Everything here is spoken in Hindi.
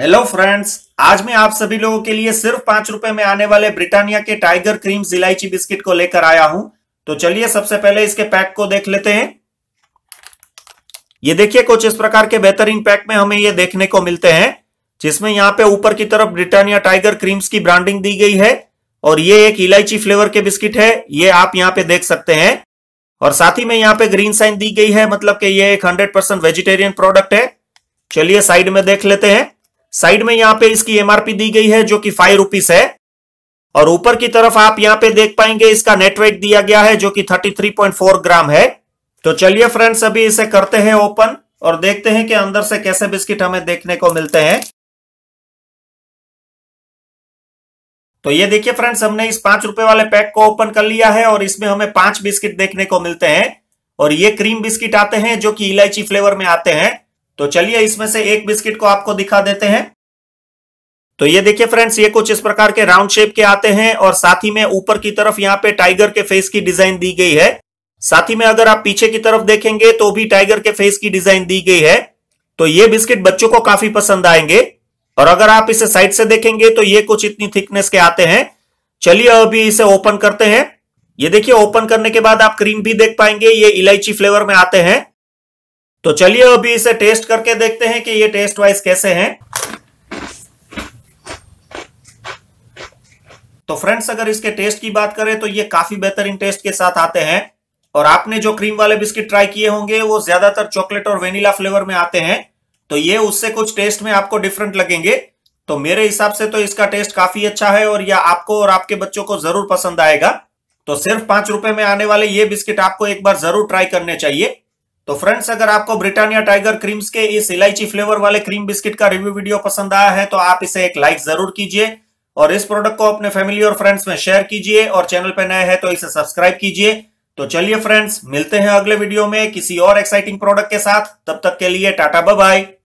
हेलो फ्रेंड्स आज मैं आप सभी लोगों के लिए सिर्फ पांच रुपए में आने वाले ब्रिटानिया के टाइगर क्रीम इलायची बिस्किट को लेकर आया हूं तो चलिए सबसे पहले इसके पैक को देख लेते हैं ये देखिए कुछ इस प्रकार के बेहतरीन पैक में हमें ये देखने को मिलते हैं जिसमें यहाँ पे ऊपर की तरफ ब्रिटानिया टाइगर क्रीम्स की ब्रांडिंग दी गई है और ये एक इलायची फ्लेवर के बिस्किट है ये आप यहाँ पे देख सकते हैं और साथ ही में यहाँ पे ग्रीन साइन दी गई है मतलब कि ये एक हंड्रेड परसेंट वेजिटेरियन प्रोडक्ट है चलिए साइड में देख लेते हैं साइड में यहां पे इसकी एमआरपी दी गई है जो कि फाइव रुपीज है और ऊपर की तरफ आप यहां पे देख पाएंगे इसका नेटवेट दिया गया है जो कि 33.4 ग्राम है तो चलिए फ्रेंड्स अभी इसे करते हैं ओपन और देखते हैं कि अंदर से कैसे बिस्किट हमें देखने को मिलते हैं तो ये देखिए फ्रेंड्स हमने इस पांच रुपए वाले पैक को ओपन कर लिया है और इसमें हमें पांच बिस्किट देखने को मिलते हैं और ये क्रीम बिस्किट आते हैं जो कि इलायची फ्लेवर में आते हैं तो चलिए इसमें से एक बिस्किट को आपको दिखा देते हैं तो ये देखिए फ्रेंड्स ये कुछ इस प्रकार के राउंड शेप के आते हैं और साथ ही में ऊपर की तरफ यहाँ पे टाइगर के फेस की डिजाइन दी गई है साथ ही में अगर आप पीछे की तरफ देखेंगे तो भी टाइगर के फेस की डिजाइन दी गई है तो ये बिस्किट बच्चों को काफी पसंद आएंगे और अगर आप इसे साइड से देखेंगे तो ये कुछ इतनी थिकनेस के आते हैं चलिए अभी इसे ओपन करते हैं ये देखिए ओपन करने के बाद आप क्रीम भी देख पाएंगे ये इलायची फ्लेवर में आते हैं तो चलिए अभी इसे टेस्ट करके देखते हैं कि ये टेस्ट वाइज कैसे हैं तो फ्रेंड्स अगर इसके टेस्ट की बात करें तो ये काफी बेहतरीन टेस्ट के साथ आते हैं और आपने जो क्रीम वाले बिस्किट ट्राई किए होंगे वो ज्यादातर चॉकलेट और वेनिला फ्लेवर में आते हैं तो ये उससे कुछ टेस्ट में आपको डिफरेंट लगेंगे तो मेरे हिसाब से तो इसका टेस्ट काफी अच्छा है और यह आपको और आपके बच्चों को जरूर पसंद आएगा तो सिर्फ पांच रुपए में आने वाले ये बिस्किट आपको एक बार जरूर ट्राई करने चाहिए तो फ्रेंड्स अगर आपको ब्रिटानिया टाइगर क्रीम्स के इस इलायची फ्लेवर वाले क्रीम बिस्किट का रिव्यू वीडियो पसंद आया है तो आप इसे एक लाइक जरूर कीजिए और इस प्रोडक्ट को अपने फैमिली और फ्रेंड्स में शेयर कीजिए और चैनल पर नए हैं तो इसे सब्सक्राइब कीजिए तो चलिए फ्रेंड्स मिलते हैं अगले वीडियो में किसी और एक्साइटिंग प्रोडक्ट के साथ तब तक के लिए टाटा बाय